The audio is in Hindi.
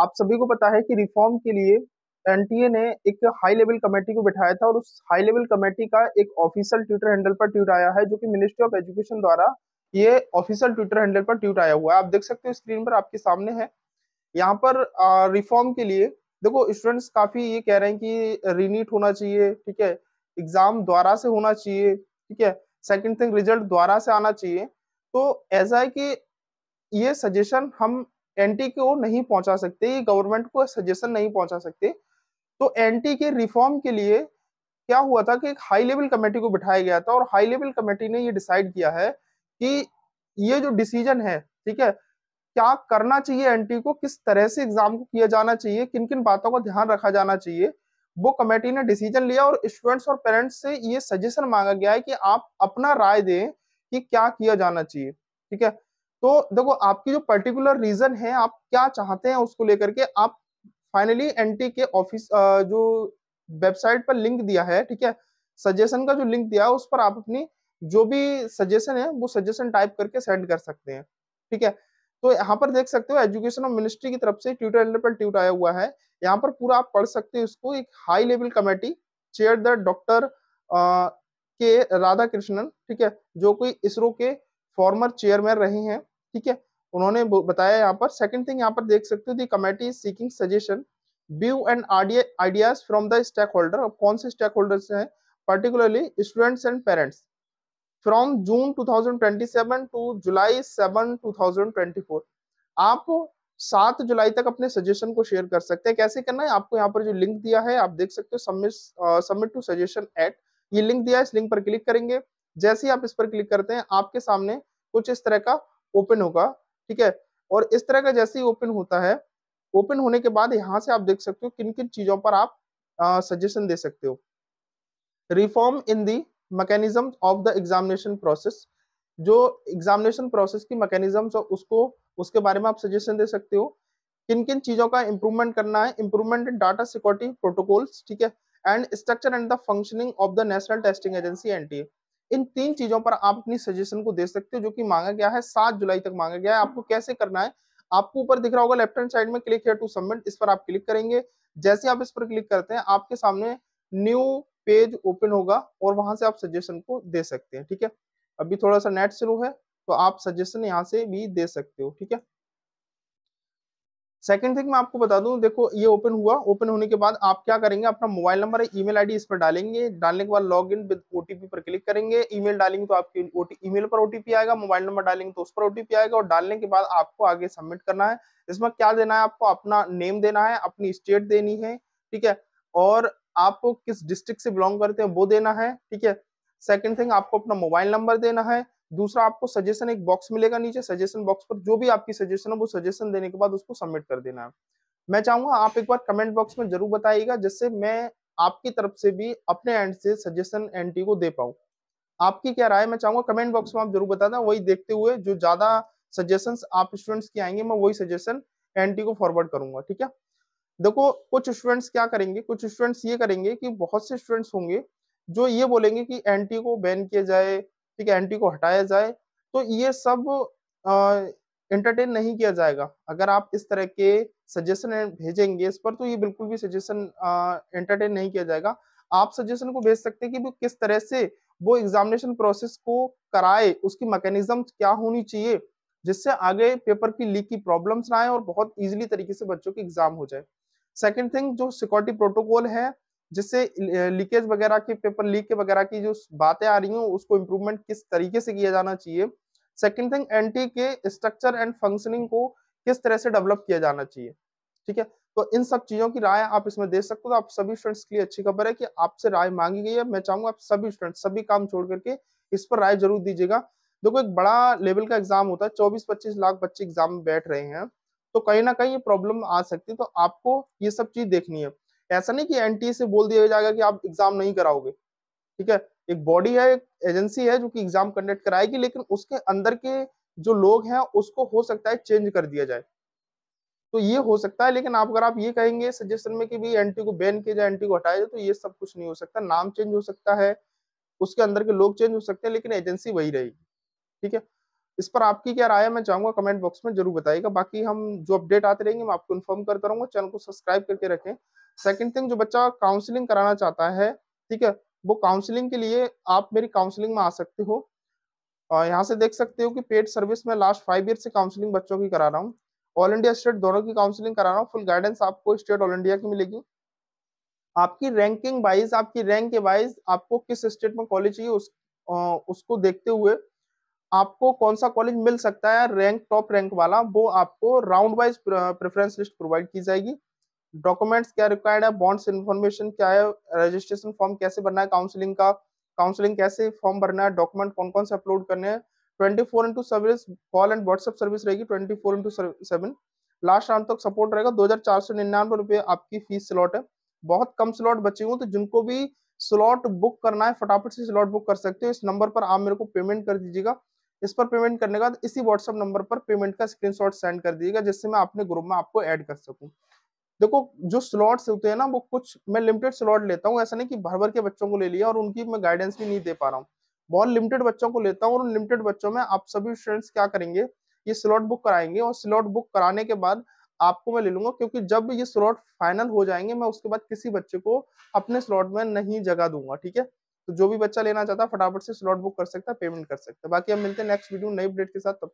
आप सभी को पता है कि रिफॉर्म के लिए एनटीए ने एक हाई लेवल कमेटी को बिठाया था और उस हाई लेवल कमेटी का एक ऑफिशियल ट्विटर हैंडल पर ट्वीट आया है जो कि मिनिस्ट्री ऑफ एजुकेशन द्वारा ये ऑफिशियल ट्विटर हैंडल पर ट्वीट आया हुआ है आप देख सकते हो स्क्रीन पर आपके सामने है यहाँ पर रिफॉर्म के लिए देखो स्टूडेंट्स काफी ये कह रहे हैं कि रीनीट होना चाहिए ठीक है एग्जाम द्वारा से होना चाहिए ठीक है सेकेंड थिंग रिजल्ट द्वारा से आना चाहिए तो ऐसा है कि ये सजेशन हम एनटी को नहीं पहुंचा सकते गवर्नमेंट को सजेशन नहीं पहुंचा सकते तो एनटी के रिफॉर्म के लिए क्या हुआ था कि एक हाई लेवल कमेटी को बिठाया गया था और हाई लेवल कमेटी ने ये डिसाइड किया है कि ये जो डिसीजन है ठीक है क्या करना चाहिए एनटी को किस तरह से एग्जाम को किया जाना चाहिए किन किन बातों का ध्यान रखा जाना चाहिए वो कमेटी ने डिसीजन लिया और स्टूडेंट्स और पेरेंट्स से ये सजेशन मांगा गया है कि आप अपना राय दें कि क्या किया जाना चाहिए ठीक है तो देखो आपकी जो पर्टिकुलर रीजन है आप क्या चाहते हैं उसको लेकर के आप फाइनली एनटी के ऑफिस जो वेबसाइट पर लिंक दिया है ठीक है सजेशन का जो लिंक दिया है उस पर आप अपनी जो भी सजेशन है वो सजेशन टाइप करके सेंड कर सकते हैं ठीक है तो यहाँ पर देख सकते हो एजुकेशन ऑफ मिनिस्ट्री की तरफ से ट्यूटर पर ट्यूट आया हुआ है यहाँ पर पूरा आप पढ़ सकते हो इसको एक high level committee chair the doctor K Radha Krishnan ठीक है जो कोई इसरो के फॉर्मर चेयरमैन रहे हैं ठीक है उन्होंने बताया यहाँ पर सेकंड थिंग यहाँ पर देख सकते हो the committee is seeking suggestion views and ideas from the stakeholder अब कौन से स्टेक होल्डर्स हैं particularly students and parents from June 2027 to July 7 2024 आप 7 जुलाई तक अपने सजेशन को शेयर कर सकते हैं कैसे करना है आपको यहाँ पर जो लिंक दिया है आप देख सकते हो सबमिट टू सजेशन एट ये लिंक दिया है इस लिंक पर क्लिक करेंगे जैसे ही आप इस पर क्लिक करते हैं आपके सामने कुछ इस तरह का ओपन होगा ठीक है और इस तरह का जैसे ही ओपन होता है ओपन होने के बाद यहाँ से आप देख सकते हो किन किन चीजों पर आप सजेशन दे सकते हो reform in the mechanism of the examination process जो एग्जामिनेशन प्रोसेस की मैकेनिज्म उसको उसके बारे में आप सजेशन दे सकते हो किन किन चीजों का इंप्रूवमेंट करना है improvement in data security protocols ठीक है and structure and the functioning of the national testing agency NTA इन तीन चीजों पर आप अपनी सजेशन को दे सकते हो जो कि मांगा गया है सात जुलाई तक मांगा गया है आपको कैसे करना है आपको ऊपर दिख रहा होगा लेफ्ट हैंड साइड में क्लिक हेयर टू सबमिट इस पर आप क्लिक करेंगे जैसे आप इस पर क्लिक करते हैं आपके सामने न्यू पेज ओपन होगा और वहां से आप सजेशन को दे सकते हैं ठीक है अभी थोड़ा सा नेट शुरू है तो आप सजेशन यहाँ से भी दे सकते हो ठीक है सेकंड थिंग मैं आपको बता दूं देखो ये ओपन हुआ ओपन होने के बाद आप क्या करेंगे अपना मोबाइल नंबर है मेल आई इस पर डालेंगे डालने के बाद लॉग इन विद ओटीपी पर क्लिक करेंगे ईमेल डालेंगे तो आपकी ईमेल पर ओटीपी आएगा मोबाइल नंबर डालेंगे तो उस पर ओटीपी आएगा और डालने के बाद आपको आगे सबमिट करना है इसमें क्या देना है आपको अपना नेम देना है अपनी स्टेट देनी है ठीक है और आपको किस डिस्ट्रिक्ट से बिलोंग करते हैं वो देना है ठीक है सेकेंड थिंग आपको अपना मोबाइल नंबर देना है दूसरा आपको सजेशन एक बॉक्स मिलेगा नीचे सजेशन बॉक्स पर जो भी आपकी सजेशन है वो सजेशन देने के बाद उसको सबमिट कर देना है मैं चाहूंगा आप एक बार कमेंट बॉक्स में जरूर बताइएगा जिससे मैं आपकी तरफ से भी अपने एंड से सजेशन एंटी को दे पाऊँ आपकी क्या राय मैं चाहूंगा कमेंट बॉक्स में आप जरूर बता दें वही देखते हुए जो ज्यादा सजेशन आप स्टूडेंट्स की आएंगे मैं वही सजेशन एंटी को फॉरवर्ड करूंगा ठीक है देखो कुछ स्टूडेंट्स क्या करेंगे कुछ स्टूडेंट्स ये करेंगे कि बहुत से स्टूडेंट्स होंगे जो ये बोलेंगे कि एनटी को बैन किया जाए ठीक है एंटी को हटाया जाए तो ये सब एंटरटेन नहीं किया जाएगा अगर आप इस तरह के सजेशन भेजेंगे इस पर तो ये बिल्कुल भी सजेशन एंटरटेन नहीं किया जाएगा आप सजेशन को भेज सकते हैं कि किस तरह से वो एग्जामिनेशन प्रोसेस को कराए उसकी मैकेनिज्म क्या होनी चाहिए जिससे आगे पेपर की लीक की प्रॉब्लम्स ना आए और बहुत इजीली तरीके से बच्चों के एग्जाम हो जाए सेकंड थिंग जो सिक्योरिटी प्रोटोकॉल है जिससे लीकेज वगैरह की पेपर लीक वगैरह की जो बातें आ रही हैं उसको इम्प्रूवमेंट किस तरीके से किया जाना चाहिए सेकेंड थिंग एंटी के स्ट्रक्चर एंड फंक्शनिंग को किस तरह से डेवलप किया जाना चाहिए ठीक है तो इन सब चीजों की राय आप इसमें दे सकते हो आप सभी स्टूडेंट्स के लिए अच्छी खबर है कि आपसे राय मांगी गई है मैं चाहूंगा आप सभी स्टूडेंट्स सभी काम छोड़ करके इस पर राय जरूर दीजिएगा देखो एक बड़ा लेवल का एग्जाम होता है चौबीस पच्चीस लाख बच्चे एग्जाम में बैठ रहे हैं तो कहीं ना कहीं ये प्रॉब्लम आ सकती है तो आपको ये सब चीज देखनी है ऐसा नहीं कि एनटीए e से बोल दिया जाएगा कि आप एग्जाम नहीं कराओगे ठीक है एक बॉडी है एक एजेंसी है जो कि एग्जाम कंडक्ट कराएगी लेकिन उसके अंदर के जो लोग हैं उसको हो सकता है चेंज कर दिया जाए तो ये हो सकता है लेकिन आप अगर आप ये कहेंगे सजेशन में कि भाई एनटी e को बैन किया जाए एनटी e को हटाया जाए तो ये सब कुछ नहीं हो सकता नाम चेंज हो सकता है उसके अंदर के लोग चेंज हो सकते हैं लेकिन एजेंसी वही रहेगी ठीक है इस पर आपकी क्या राय है मैं चाहूंगा कमेंट बॉक्स में जरूर बताइएगा बाकी हम जो अपडेट आते रहेंगे मैं आपको इन्फॉर्म करता रहूंगा चैनल को सब्सक्राइब करके रखें सेकंड थिंग जो बच्चा काउंसलिंग कराना चाहता है ठीक है वो काउंसलिंग के लिए आप मेरी काउंसलिंग में आ सकते हो और यहाँ से देख सकते हो कि पेड सर्विस में लास्ट फाइव ईयर से काउंसलिंग बच्चों की करा रहा हूँ ऑल इंडिया स्टेट दोनों की काउंसलिंग करा रहा हूँ फुल गाइडेंस आपको स्टेट ऑल इंडिया की मिलेगी आपकी रैंकिंग वाइज आपकी रैंक के वाइज आपको किस स्टेट में कॉलेज चाहिए उस उसको देखते हुए आपको कौन सा कॉलेज मिल सकता है रैंक टॉप रैंक वाला वो आपको round wise preference list provide की जाएगी डॉक्यूमेंट्स क्या रिक्वायर्ड है बॉन्ड्स इन्फॉर्मेशन क्या है रजिस्ट्रेशन फॉर्म कैसे भरना है काउंसिलिंग का काउंसिलिंग कैसे फॉर्म भरना है डॉक्यूमेंट कौन कौन से अपलोड करने हैं twenty four into service call and WhatsApp service रहेगी twenty four into seven last round तक सपोर्ट रहेगा दो हजार चार सौ निन्यानवे रुपये आपकी फीस स्लॉट है बहुत कम स्लॉट बचे हुए तो जिनको भी स्लॉट बुक करना है फटाफट से स्लॉट बुक कर सकते हो इस नंबर पर आप मेरे को पेमेंट कर दीजिएगा इस पर पेमेंट करने का इसी व्हाट्सएप नंबर पर पेमेंट का स्क्रीनशॉट सेंड कर दीजिएगा जिससे मैं अपने ग्रुप में आपको ऐड कर सकूं देखो जो स्लॉट्स होते हैं ना वो कुछ मैं लिमिटेड स्लॉट लेता हूँ ऐसा नहीं कि भर भर के बच्चों को ले लिया और उनकी मैं गाइडेंस भी नहीं दे पा रहा हूँ बहुत लिमिटेड बच्चों को लेता हूँ और उन लिमिटेड बच्चों में आप सभी स्टूडेंट्स क्या करेंगे ये स्लॉट बुक कराएंगे और स्लॉट बुक कराने के बाद आपको मैं ले लूंगा क्योंकि जब ये स्लॉट फाइनल हो जाएंगे मैं उसके बाद किसी बच्चे को अपने स्लॉट में नहीं जगह दूंगा ठीक है तो जो भी बच्चा लेना चाहता है फटाफट से स्लॉट बुक कर सकता है पेमेंट कर सकता है बाकी हम मिलते हैं नेक्स्ट वीडियो नई अपडेट के साथ तब